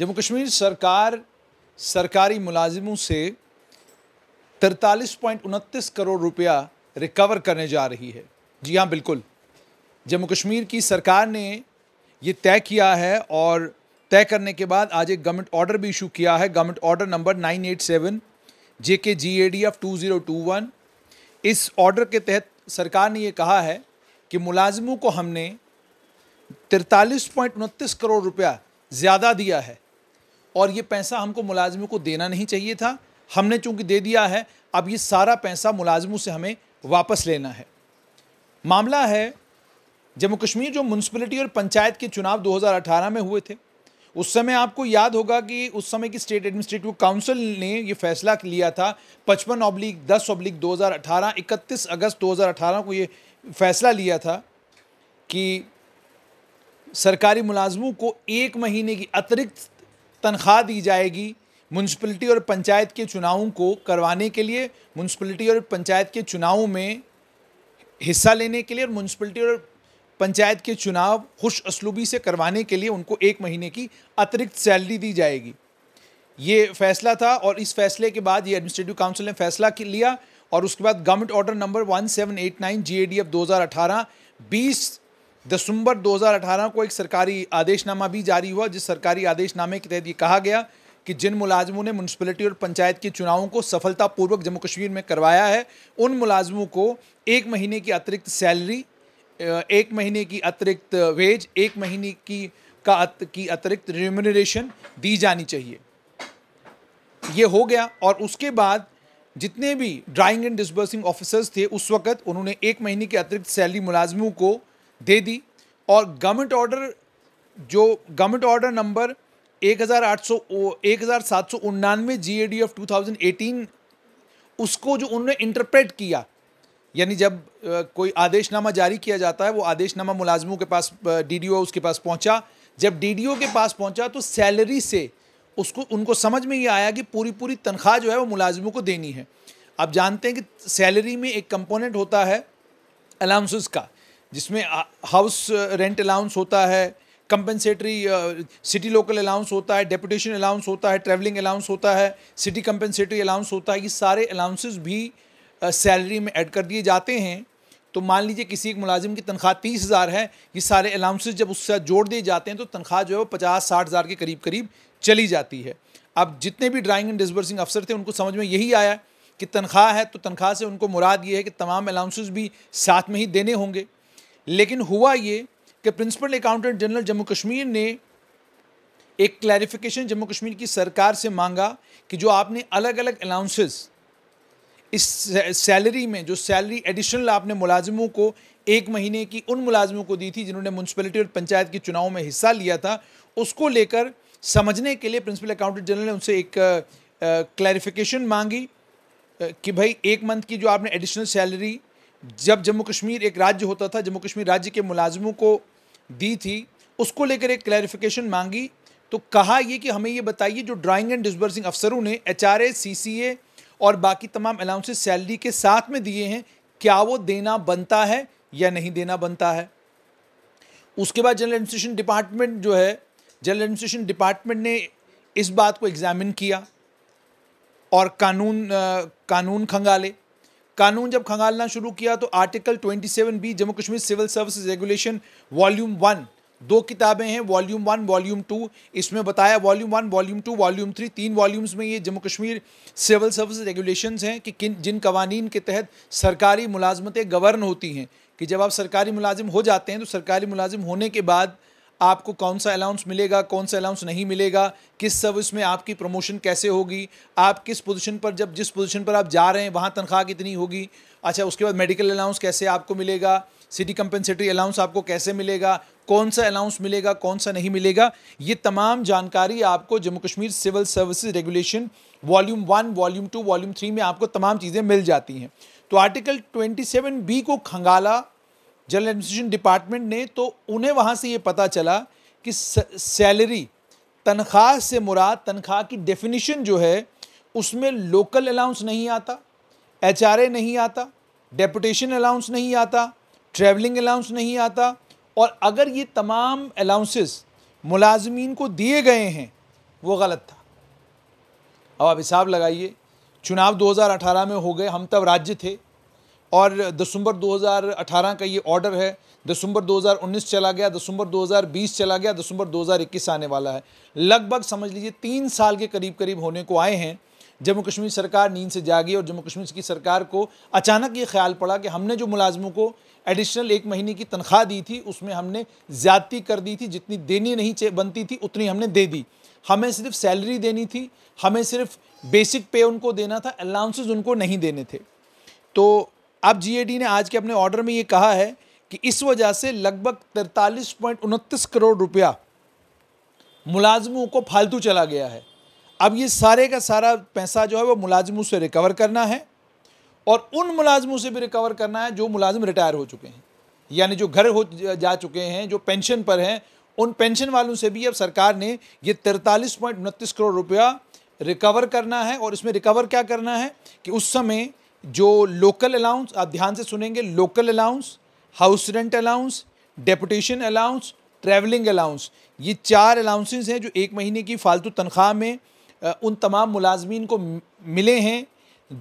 जम्मू कश्मीर सरकार सरकारी मुलाजिमों से तिरतालीस पॉइंट उनतीस करोड़ रुपया रिकवर करने जा रही है जी हाँ बिल्कुल जम्मू कश्मीर की सरकार ने ये तय किया है और तय करने के बाद आज एक गवर्नमेंट ऑर्डर भी इशू किया है government order number 987 J K G A D F two zero two one इस ऑर्डर के तहत सरकार ने ये कहा है कि मुलाजमों को हमने तिरतालीस पॉइंट उनतीस करोड़ रुपया ज़्यादा दिया है और ये पैसा हमको मुलाजमों को देना नहीं चाहिए था हमने चूंकि दे दिया है अब ये सारा पैसा मुलाजमों से हमें वापस लेना है मामला है जम्मू कश्मीर जो म्यूनसिपलिटी और पंचायत के चुनाव 2018 में हुए थे उस समय आपको याद होगा कि उस समय की स्टेट एडमिनिस्ट्रेटिव काउंसिल ने ये फैसला लिया था पचपन ऑब्लिक दस ऑब्लिक दो हज़ार अठारह इकतीस अगस्त दो को ये फैसला लिया था कि सरकारी मुलाजमों को एक महीने की अतिरिक्त तनख्वाह दी जाएगी म्यूनसिपलिटी और पंचायत के चुनावों को करवाने के लिए म्यूनसिपलिटी और पंचायत के चुनाव में हिस्सा लेने के लिए और म्यूनसिपलिटी और पंचायत के चुनाव खुश असलूबी से करवाने के लिए उनको एक महीने की अतिरिक्त सैलरी दी जाएगी ये फैसला था और इस फैसले के बाद ये एडमिनिस्ट्रेटिव काउंसिल ने फैसला लिया और उसके बाद government order number one seven eight nine G A D F दो हज़ार अठारह बीस दिसंबर 2018 को एक सरकारी आदेशनामा भी जारी हुआ जिस सरकारी आदेशनामे के तहत ये कहा गया कि जिन मुलाजमों ने म्यूनसिपलिटी और पंचायत के चुनावों को सफलतापूर्वक जम्मू कश्मीर में करवाया है उन मुलाजमों को एक महीने की अतिरिक्त सैलरी एक महीने की अतिरिक्त वेज एक महीने की का अत, की अतिरिक्त रिम्यूनरेशन दी जानी चाहिए ये हो गया और उसके बाद जितने भी ड्राइंग एंड डिसबर्सिंग ऑफिसर्स थे उस वक्त उन्होंने एक महीने के अतिरिक्त सैलरी मुलाजमों को दे दी और गवर्नमेंट ऑर्डर जो गवर्नमेंट ऑर्डर नंबर एक हज़ार आठ सौ एक हज़ार सात सौ G A D of two thousand eighteen उसको जो उन्होंने इंटरप्रेट किया यानी जब कोई आदेशनामा जारी किया जाता है वो आदेशनामा मुलाजमों के पास डी डी ओ उसके पास पहुंचा जब डी डी ओ के पास पहुंचा तो सैलरी से उसको उनको समझ में ये आया कि पूरी पूरी तनख्वाह जो है वो मुलाजमों को देनी है आप जानते हैं कि सैलरी में एक कंपोनेंट होता है अलाउंसेस का जिसमें हाउस रेंट अलाउंस होता है कंपनसेटरी सिटी लोकल अलाउंस होता है डेपुटेशन अलाउंस होता है ट्रैवलिंग अलाउंस होता है सिटी कंपनसेटरी अलाउंस होता है ये सारे अलाउंसेस भी सैलरी uh, में ऐड कर दिए जाते हैं तो मान लीजिए किसी एक मुलाजिम की तनख्वाह तीस हज़ार है ये सारे अलाउंसेज जब उससे जोड़ दिए जाते हैं तो तनख्वाह जो है वो पचास साठ हज़ार के करीब करीब चली जाती है अब जितने भी ड्राइंग एंड डिसबर्सिंग अफसर थे उनको समझ में यही आया कि तनख्वाह है तो तनख्वाह से उनको मुराद ये है कि तमाम अलाउंसेज भी साथ में ही देने होंगे लेकिन हुआ ये कि principal accountant general Jammu Kashmir ने एक क्लैरिफिकेशन जम्मू कश्मीर की सरकार से मांगा कि जो आपने अलग अलग अलाउंसेस इस सैलरी में जो सैलरी एडिशनल आपने मुलाजमों को एक महीने की उन मुलाजमों को दी थी जिन्होंने म्यूनसिपलिटी और पंचायत के चुनाव में हिस्सा लिया था उसको लेकर समझने के लिए प्रिंसिपल अकाउंटेंट जनरल ने उनसे एक क्लैरिफिकेशन मांगी कि भाई एक मंथ की जो आपने एडिशनल सैलरी जब जम्मू कश्मीर एक राज्य होता था जम्मू कश्मीर राज्य के मुलाजमों को दी थी उसको लेकर एक क्लैरिफिकेशन मांगी तो कहा यह कि हमें ये बताइए जो ड्राइंग एंड डिस्बर्सिंग अफसरों ने एच आर ए सी सी ए और बाकी तमाम अलाउंसेस सैलरी के साथ में दिए हैं क्या वो देना बनता है या नहीं देना बनता है उसके बाद जनरल एडमिनिस्ट्रेशन डिपार्टमेंट जो है जनरल एडमिनिस्ट्रेशन डिपार्टमेंट ने इस बात को एग्जामिन किया और कानून आ, कानून खंगाले कानून जब खंगालना शुरू किया तो article 27 B Jammu Kashmir civil service regulation volume one दो किताबें हैं वॉल्यूम वन वॉल्यूम टू इसमें बताया volume one volume two volume three तीन वॉल्यूम्स में ये Jammu Kashmir civil service regulation हैं कि किन जिन कवानीन के तहत सरकारी मुलाजमतें गवर्न होती हैं कि जब आप सरकारी मुलाजिम हो जाते हैं तो सरकारी मुलाजिम होने के बाद आपको कौन सा अलाउंस मिलेगा कौन सा अलाउंस नहीं मिलेगा किस सर्विस में आपकी प्रमोशन कैसे होगी आप किस पोजीशन पर जब जिस पोजीशन पर आप जा रहे हैं वहाँ तनख्वाह कितनी होगी अच्छा उसके बाद मेडिकल अलाउंस कैसे आपको मिलेगा सिटी कंपनसेटरी अलाउंस आपको कैसे मिलेगा कौन सा अलाउंस मिलेगा कौन सा नहीं मिलेगा ये तमाम जानकारी आपको Jammu Kashmir civil services regulation volume one volume two volume three में आपको तमाम चीज़ें मिल जाती हैं तो आर्टिकल ट्वेंटी सेवन बी को खंगाला जनरल एडमिनिस्ट्रेशन डिपार्टमेंट ने तो उन्हें वहाँ से ये पता चला कि सैलरी तनख्वाह से मुराद तनख्वाह की डेफिनेशन जो है उसमें लोकल अलाउंस नहीं आता एच नहीं आता डेपुटेशन अलाउंस नहीं आता ट्रैवलिंग अलाउंस नहीं आता और अगर ये तमाम अलाउंसेस मुलाजमीन को दिए गए हैं वो गलत था अब आप हिसाब लगाइए चुनाव 2018 में हो गए हम तब राज्य थे और दिसंबर 2018 का ये ऑर्डर है दिसंबर 2019 चला गया दिसंबर 2020 चला गया दिसंबर 2021 आने वाला है लगभग समझ लीजिए तीन साल के करीब करीब होने को आए हैं जम्मू कश्मीर सरकार नींद से जागी और जम्मू कश्मीर की सरकार को अचानक ये ख्याल पड़ा कि हमने जो मुलाजमों को एडिशनल एक महीने की तनख्वाह दी थी उसमें हमने ज़्यादती कर दी थी जितनी देनी नहीं बनती थी उतनी हमने दे दी हमें सिर्फ सैलरी देनी थी हमें सिर्फ बेसिक पे उनको देना था अलाउंसेज उनको नहीं देने थे तो अब जीएडी ने आज के अपने ऑर्डर में ये कहा है कि इस वजह से लगभग तिरतालीस पॉइंट उनतीस करोड़ रुपया मुलाजमों को फालतू चला गया है अब ये सारे का सारा पैसा जो है वो मुलाजमों से रिकवर करना है और उन मुलाजमों से भी रिकवर करना है जो मुलाजिम रिटायर हो चुके हैं यानी जो घर हो जा चुके हैं जो पेंशन पर हैं उन पेंशन वालों से भी अब सरकार ने ये तिरतालीस पॉइंट उनतीस करोड़ रुपया रिकवर करना है और इसमें रिकवर क्या करना है कि उस समय जो लोकल अलाउंस आप ध्यान से सुनेंगे local allowance house rent allowance deputation allowance travelling allowance ये चार अलाउंसेस हैं जो एक महीने की फालतू तनख्वाह में उन तमाम मुलाजमीन को मिले हैं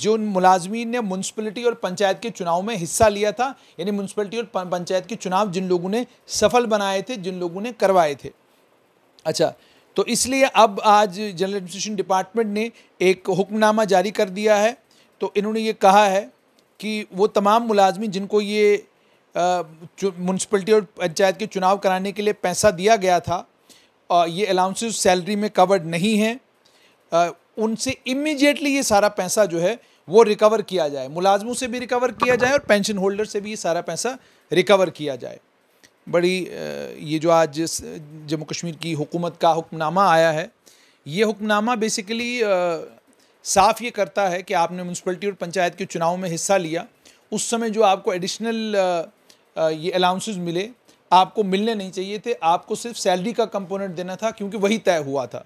जो मुलाजमीन ने म्यूनसिपलिटी और पंचायत के चुनाव में हिस्सा लिया था यानी म्यूनसिपलिटी और पंचायत के चुनाव जिन लोगों ने सफल बनाए थे जिन लोगों ने करवाए थे अच्छा तो इसलिए अब आज जनरल एडमिनिस्ट्रेशन डिपार्टमेंट ने एक हुक्मनामा जारी कर दिया है तो इन्होंने ये कहा है कि वो तमाम मुलाजमी जिनको ये म्यूनसिपलिटी और पंचायत के चुनाव कराने के लिए पैसा दिया गया था आ, ये अलाउंसेस सैलरी में कवर्ड नहीं हैं उनसे इमीजिएटली ये सारा पैसा जो है वो रिकवर किया जाए मुलाजमों से भी रिकवर किया जाए और पेंशन होल्डर से भी ये सारा पैसा रिकवर किया जाए बड़ी ये जो आज जम्मू कश्मीर की हुकूमत का हुक्मनामा आया है ये हुक्मनामा बेसिकली साफ ये करता है कि आपने म्यूनसिपलिटी और पंचायत के चुनाव में हिस्सा लिया उस समय जो आपको एडिशनल ये अलाउंसेज मिले आपको मिलने नहीं चाहिए थे आपको सिर्फ सैलरी का कंपोनेंट देना था क्योंकि वही तय हुआ था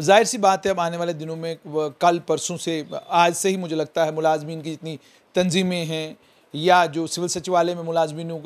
जाहिर सी बात है अब आने वाले दिनों में कल परसों से आज से ही मुझे लगता है मुलाजमीन की जितनी तंजीमें हैं या जो सिविल सचिवालय में मुलाजमीनों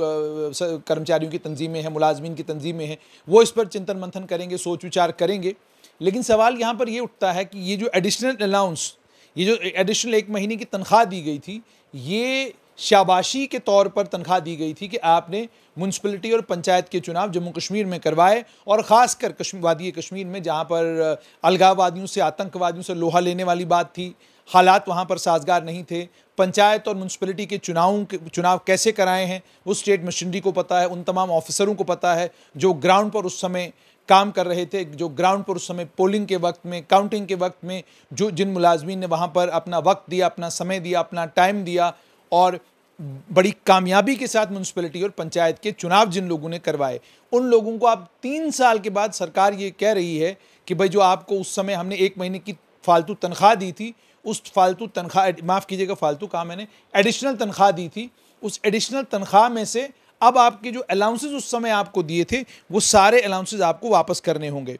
कर्मचारियों की तंजीमें हैं मुलाजमीन की तंजीमें हैं वो इस पर चिंतन मंथन करेंगे सोच विचार करेंगे लेकिन सवाल यहाँ पर ये उठता है कि ये जो एडिशनल अलाउंस ये जो एडिशनल एक महीने की तनख्वाह दी गई थी ये शाबाशी के तौर पर तनख्वाह दी गई थी कि आपने म्यूनसिपलिटी और पंचायत के चुनाव जम्मू कश्मीर में करवाए और ख़ासकर वादी कश्मीर में जहाँ पर अलगाववादियों से आतंकवादियों से लोहा लेने वाली बात थी हालात वहाँ पर साजगार नहीं थे पंचायत और म्यूनसिपलिटी के चुनावों के चुनाव कैसे कराए हैं वो स्टेट मशीनरी को पता है उन तमाम ऑफिसरों को पता है जो ग्राउंड पर उस समय काम कर रहे थे जो ग्राउंड पर उस समय पोलिंग के वक्त में काउंटिंग के वक्त में जो जिन मुलाजमीन ने वहाँ पर अपना वक्त दिया अपना समय दिया अपना टाइम दिया और बड़ी कामयाबी के साथ म्यूनसिपलिटी और पंचायत के चुनाव जिन लोगों ने करवाए उन लोगों को आप तीन साल के बाद सरकार ये कह रही है कि भाई जो आपको उस समय हमने एक महीने की फालतू तनख्वाह दी थी उस फालतू तनख्वाह माफ़ कीजिएगा फालतू काम मैंने एडिशनल तनख्वाह दी थी उस एडिशनल तनख्वाह में से अब आपके जो अलाउंसेज उस समय आपको दिए थे वो सारे अलाउंसेज आपको वापस करने होंगे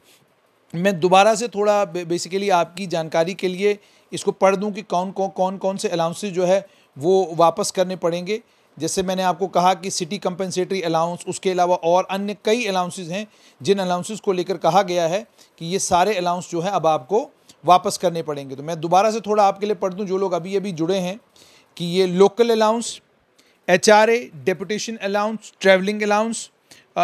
मैं दोबारा से थोड़ा बेसिकली आपकी जानकारी के लिए इसको पढ़ दूं कि कौन कौन कौन कौन से अलाउंसेज जो है वो वापस करने पड़ेंगे जैसे मैंने आपको कहा कि सिटी कंपनसेटरी अलाउंस उसके अलावा और अन्य कई अलाउंसेज हैं जिन अलाउंसेज को लेकर कहा गया है कि ये सारे अलाउंस जो है अब आपको वापस करने पड़ेंगे तो मैं दोबारा से थोड़ा आपके लिए पढ़ दूँ जो लोग अभी अभी जुड़े हैं कि ये local allowance H R A deputation allowance travelling allowance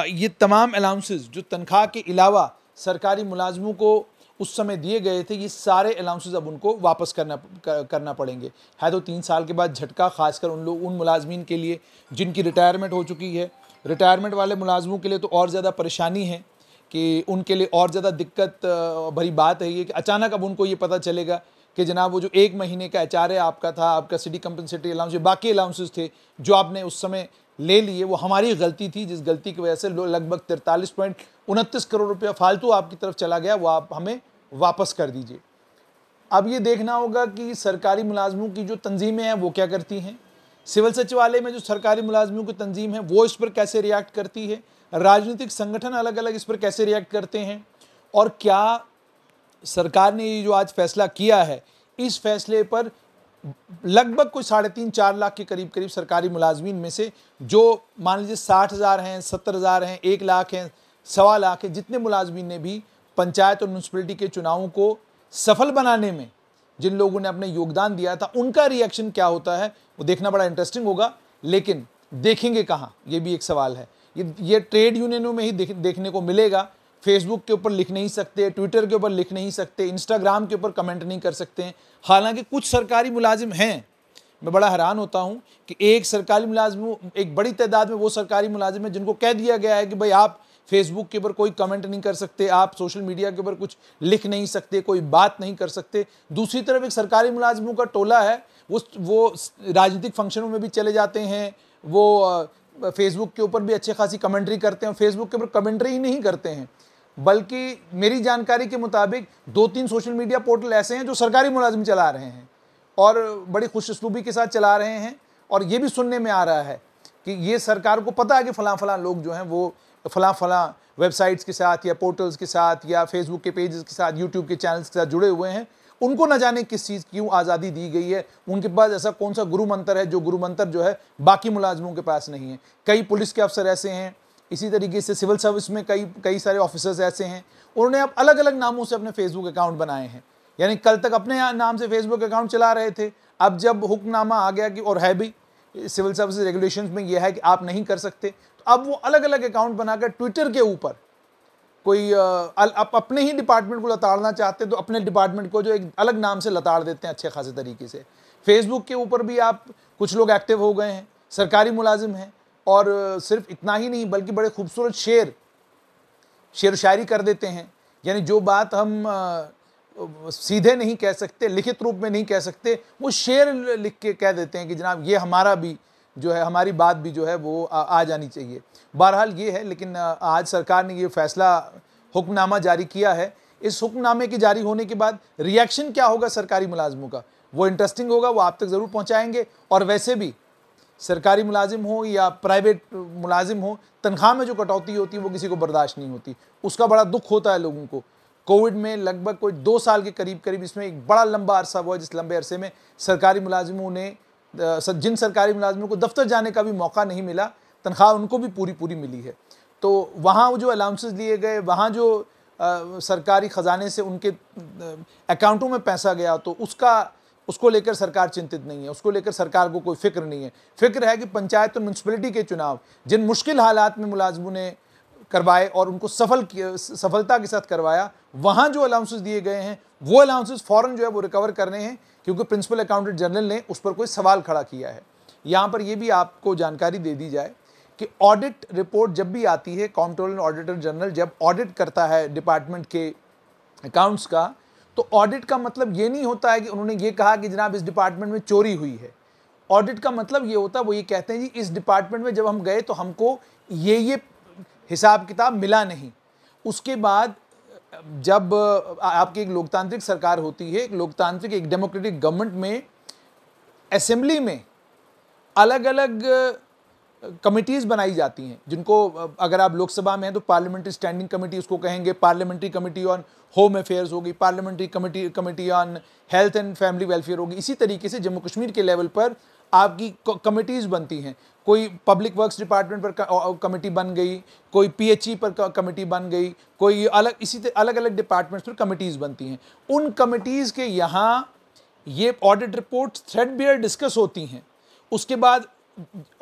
ये तमाम अलाउंसेज जो तनख्वाह के अलावा सरकारी मुलाजमों को उस समय दिए गए थे ये सारे अलाउंसेज अब उनको वापस करना करना पड़ेंगे है तो तीन साल के बाद झटका खासकर उन लोग उन मुलाजमीन के लिए जिनकी रिटायरमेंट हो चुकी है रिटायरमेंट वाले मुलाजमों के लिए तो और ज़्यादा परेशानी है कि उनके लिए और ज़्यादा दिक्कत भरी बात है ये कि अचानक अब उनको ये पता चलेगा कि जनाब वो जो एक महीने का एच आपका था आपका सिटी कंपनसेटरी अलाउंस बाकी अलाउंसेस थे जो आपने उस समय ले लिए वो हमारी गलती थी जिस गलती की वजह से लगभग तिरतालीस पॉइंट उनतीस करोड़ रुपया फालतू आपकी तरफ चला गया वो आप हमें वापस कर दीजिए अब ये देखना होगा कि सरकारी मुलाजमों की जो तंजीमें हैं वो क्या करती हैं सिविल सचिवालय में जो सरकारी मुलाजमों की तंजीम है वो इस पर कैसे रिएक्ट करती है राजनीतिक संगठन अलग अलग इस पर कैसे रिएक्ट करते हैं और क्या सरकार ने ये जो आज फैसला किया है इस फैसले पर लगभग कोई साढ़े तीन चार लाख के करीब करीब सरकारी मुलाजमीन में से जो मान लीजिए साठ हज़ार हैं सत्तर हज़ार हैं एक लाख हैं सवा लाख हैं जितने मुलाजमीन ने भी पंचायत और म्यूनसिपलिटी के चुनावों को सफल बनाने में जिन लोगों ने अपने योगदान दिया था उनका रिएक्शन क्या होता है वो देखना बड़ा इंटरेस्टिंग होगा लेकिन देखेंगे कहाँ ये भी एक सवाल है ये ये ट्रेड यूनियनों में ही देख, देखने को मिलेगा फेसबुक के ऊपर लिख नहीं सकते ट्विटर के ऊपर लिख नहीं सकते इंस्टाग्राम के ऊपर कमेंट नहीं कर सकते हालांकि कुछ सरकारी मुलाजिम हैं मैं बड़ा हैरान होता हूं कि एक सरकारी मुलाजिम एक बड़ी तादाद में वो सरकारी मुलाजिम है जिनको कह दिया गया है कि भाई आप फेसबुक के ऊपर कोई कमेंट नहीं कर सकते आप सोशल मीडिया के ऊपर कुछ लिख नहीं सकते कोई बात नहीं कर सकते दूसरी तरफ एक सरकारी मुलाजमों का टोला है वो वो राजनीतिक फंक्शनों में भी चले जाते हैं वो फेसबुक के ऊपर भी अच्छी खासी कमेंट्री करते हैं फेसबुक के ऊपर कमेंट्री ही नहीं करते हैं बल्कि मेरी जानकारी के मुताबिक दो तीन सोशल मीडिया पोर्टल ऐसे हैं जो सरकारी मुलाजिम चला रहे हैं और बड़ी खुश के साथ चला रहे हैं और ये भी सुनने में आ रहा है कि ये सरकार को पता है कि फ़लाँ फ़लाँ लोग जो हैं वो फ़लाँ फ़लाँ वेबसाइट्स के साथ या पोर्टल्स के साथ या फेसबुक के पेजेस के साथ यूट्यूब के चैनल्स के साथ जुड़े हुए हैं उनको न जाने किस चीज़ क्यों आज़ादी दी गई है उनके पास ऐसा कौन सा गुरु मंत्र है जो गुरु मंत्र जो है बाकी मुलाजमों के पास नहीं है कई पुलिस के अफसर ऐसे हैं इसी तरीके से सिविल सर्विस में कई कई सारे ऑफिसर्स ऐसे हैं उन्होंने अब अलग अलग नामों से अपने फेसबुक अकाउंट बनाए हैं यानी कल तक अपने नाम से फेसबुक अकाउंट चला रहे थे अब जब हुक्मनामा आ गया कि और है भी सिविल सर्विस रेगुलेशन में यह है कि आप नहीं कर सकते तो अब वो अलग अलग अकाउंट बनाकर ट्विटर के ऊपर कोई आप अपने ही डिपार्टमेंट को लताड़ना चाहते तो अपने डिपार्टमेंट को जो एक अलग नाम से लताड़ देते हैं अच्छे खासे तरीके से फेसबुक के ऊपर भी आप कुछ लोग एक्टिव हो गए हैं सरकारी मुलाजिम हैं और सिर्फ इतना ही नहीं बल्कि बड़े खूबसूरत शेर शेर शायरी कर देते हैं यानी जो बात हम सीधे नहीं कह सकते लिखित रूप में नहीं कह सकते वो शेर लिख के कह देते हैं कि जनाब ये हमारा भी जो है हमारी बात भी जो है वो आ, आ जानी चाहिए बहरहाल ये है लेकिन आज सरकार ने ये फैसला हुक्मनामा जारी किया है इस हुक्मनामे के जारी होने के बाद रिएक्शन क्या होगा सरकारी मुलाजमों का वो इंटरेस्टिंग होगा वो आप तक ज़रूर पहुँचाएँगे और वैसे भी सरकारी मुलाजिम हो या प्राइवेट मुलाजिम हो तनख्वाह में जो कटौती होती है वो किसी को बर्दाश्त नहीं होती उसका बड़ा दुख होता है लोगों को कोविड में लगभग कोई दो साल के करीब करीब इसमें एक बड़ा लंबा अरसा हुआ जिस लंबे अरसे में सरकारी मुलाजिमों ने जिन सरकारी मुलाजमों को दफ्तर जाने का भी मौका नहीं मिला तनख्वाह उनको भी पूरी पूरी मिली है तो वहाँ जो अलाउंसेस लिए गए वहाँ जो आ, सरकारी ख़जाने से उनके अकाउंटों में पैसा गया तो उसका उसको लेकर सरकार चिंतित नहीं है उसको लेकर सरकार को कोई फिक्र नहीं है फिक्र है कि पंचायत और म्यूनसिपलिटी के चुनाव जिन मुश्किल हालात में मुलाजमों ने करवाए और उनको सफल सफलता के साथ करवाया वहाँ जो अलाउंसेस दिए गए हैं वो अलाउंसेस फ़ौरन जो है वो रिकवर करने हैं क्योंकि प्रिंसिपल अकाउंटेंट जनरल ने उस पर कोई सवाल खड़ा किया है यहाँ पर यह भी आपको जानकारी दे दी जाए कि ऑडिट रिपोर्ट जब भी आती है कॉन्ट्रोल ऑडिटर जनरल जब ऑडिट करता है डिपार्टमेंट के अकाउंट्स का तो ऑडिट का मतलब ये नहीं होता है कि उन्होंने ये कहा कि जनाब इस डिपार्टमेंट में चोरी हुई है ऑडिट का मतलब ये होता है वो ये कहते हैं जी इस डिपार्टमेंट में जब हम गए तो हमको ये ये हिसाब किताब मिला नहीं उसके बाद जब आपकी एक लोकतांत्रिक सरकार होती है एक लोकतांत्रिक एक डेमोक्रेटिक गवर्नमेंट में असेंबली में अलग अलग कमिटीज़ बनाई जाती हैं जिनको अगर आप लोकसभा में हैं तो पार्लियामेंट्री स्टैंडिंग कमेटी उसको कहेंगे parliamentary committee on home affairs होगी parliamentary committee committee on health and family welfare होगी इसी तरीके से जम्मू कश्मीर के लेवल पर आपकी कमिटीज़ बनती हैं कोई पब्लिक वर्क्स डिपार्टमेंट पर कमेटी बन गई कोई पीएचई e पर कमेटी बन गई कोई अलग इसी अलग अलग डिपार्टमेंट्स पर कमेटीज़ बनती हैं उन कमिटीज़ के यहाँ ये audit report threadbare discuss होती हैं उसके बाद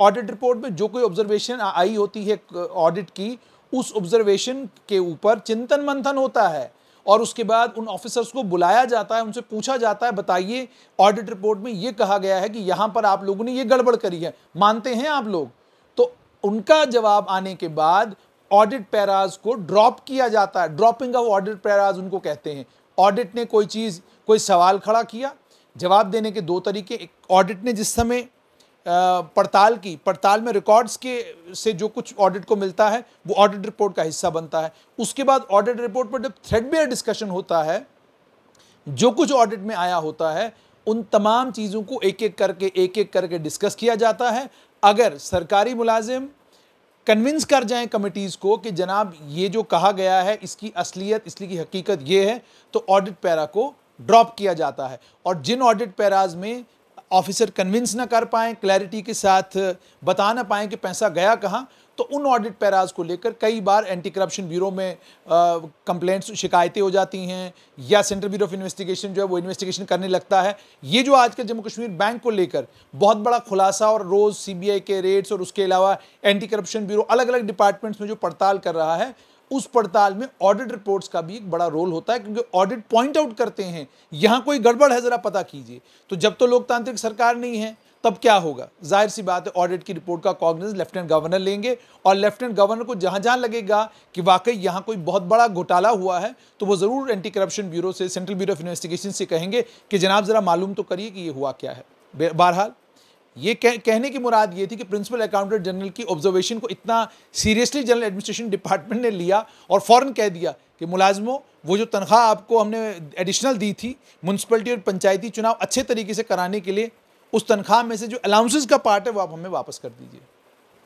ऑडिट रिपोर्ट में जो कोई ऑब्जर्वेशन आई होती है ऑडिट की उस ऑब्जर्वेशन के ऊपर चिंतन मंथन होता है और उसके बाद उन ऑफिसर्स को बुलाया जाता है उनसे पूछा जाता है बताइए ऑडिट रिपोर्ट में ये कहा गया है कि यहाँ पर आप लोगों ने ये गड़बड़ करी है मानते हैं आप लोग तो उनका जवाब आने के बाद ऑडिट पैराज को ड्रॉप किया जाता है ड्रॉपिंग ऑफ ऑडिट पैराज उनको कहते हैं ऑडिट ने कोई चीज़ कोई सवाल खड़ा किया जवाब देने के दो तरीके ऑडिट ने जिस समय पड़ताल की पड़ताल में रिकॉर्ड्स के से जो कुछ ऑडिट को मिलता है वो ऑडिट रिपोर्ट का हिस्सा बनता है उसके बाद ऑडिट रिपोर्ट पर जब थ्रेडबेयर डिस्कशन होता है जो कुछ ऑडिट में आया होता है उन तमाम चीज़ों को एक एक करके एक एक करके डिस्कस किया जाता है अगर सरकारी मुलाजिम कन्विंस कर जाएं कमिटीज़ को कि जनाब ये जो कहा गया है इसकी असलियत इसलिए की हकीकत ये है तो ऑडिट पैरा को ड्रॉप किया जाता है और जिन ऑडिट पैराज में ऑफिसर कन्विंस ना कर पाएँ क्लैरिटी के साथ बता ना पाएँ कि पैसा गया कहाँ तो उन ऑडिट पैराज को लेकर कई बार एंटी करप्शन ब्यूरो में कंप्लेंट्स शिकायतें हो जाती हैं या सेंट्रल ब्यूरो ऑफ इन्वेस्टिगेशन जो है वो इन्वेस्टिगेशन करने लगता है ये जो आजकल जम्मू कश्मीर बैंक को लेकर बहुत बड़ा खुलासा और रोज़ सीबीआई के रेट्स और उसके अलावा एंटी करप्शन ब्यूरो अलग अलग डिपार्टमेंट्स में जो पड़ताल कर रहा है उस पड़ताल में ऑडिट रिपोर्ट्स का भी एक बड़ा रोल होता है क्योंकि ऑडिट पॉइंट आउट करते हैं यहाँ कोई गड़बड़ है ज़रा पता कीजिए तो जब तो लोकतांत्रिक सरकार नहीं है तब क्या होगा जाहिर सी बात है ऑडिट की रिपोर्ट का कॉग्नेंस लेफ्टिनेंट गवर्नर लेंगे और लेफ्टिनेंट गवर्नर को जहां जहां लगेगा कि वाकई यहां कोई बहुत बड़ा घोटाला हुआ है तो वो ज़रूर एंटी करप्शन ब्यूरो से सेंट्रल ब्यूरो ऑफ इन्वेस्टिगेशन से कहेंगे कि जनाब ज़रा मालूम तो करिए कि ये हुआ क्या है बहरहाल ये कह, कहने की मुराद ये थी कि प्रिंसिपल अकाउंटेंट जनरल की ऑब्जर्वेशन को इतना सीरियसली जनरल एडमिनिस्ट्रेशन डिपार्टमेंट ने लिया और फ़ौरन कह दिया कि मुलाजमों वो जो तनख्वाह आपको हमने एडिशनल दी थी म्यूनसिपलिटी और पंचायती चुनाव अच्छे तरीके से कराने के लिए उस तनख्वाह में से जो अलाउंसेज का पार्ट है वो आप हमें वापस कर दीजिए